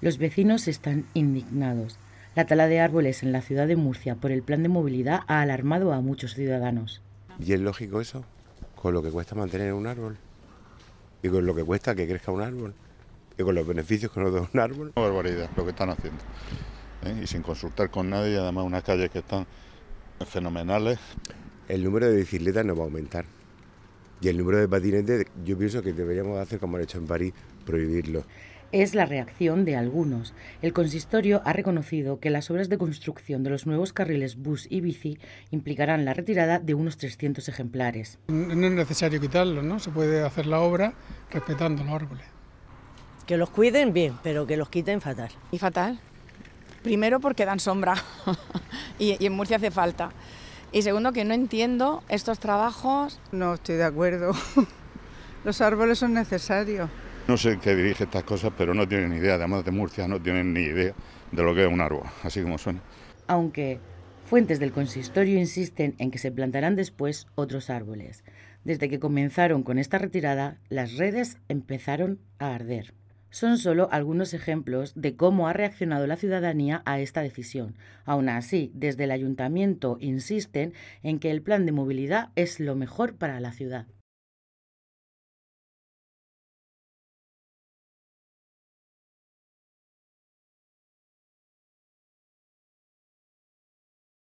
Los vecinos están indignados. La tala de árboles en la ciudad de Murcia por el plan de movilidad ha alarmado a muchos ciudadanos. ¿Y es lógico eso? Con lo que cuesta mantener un árbol. Y con lo que cuesta que crezca un árbol. Y con los beneficios que nos da un árbol. Una barbaridad lo que están haciendo. ¿eh? Y sin consultar con nadie, además unas calles que están fenomenales. El número de bicicletas no va a aumentar. Y el número de patinetes, yo pienso que deberíamos hacer como han hecho en París, prohibirlo es la reacción de algunos. El consistorio ha reconocido que las obras de construcción de los nuevos carriles bus y bici implicarán la retirada de unos 300 ejemplares. No es necesario quitarlos, ¿no? Se puede hacer la obra respetando los árboles. Que los cuiden bien, pero que los quiten fatal. Y fatal. Primero porque dan sombra y, y en Murcia hace falta. Y segundo que no entiendo estos trabajos. No estoy de acuerdo. los árboles son necesarios. No sé qué dirige estas cosas, pero no tienen ni idea, además de Murcia, no tienen ni idea de lo que es un árbol, así como suena. Aunque fuentes del consistorio insisten en que se plantarán después otros árboles. Desde que comenzaron con esta retirada, las redes empezaron a arder. Son solo algunos ejemplos de cómo ha reaccionado la ciudadanía a esta decisión. Aún así, desde el ayuntamiento insisten en que el plan de movilidad es lo mejor para la ciudad.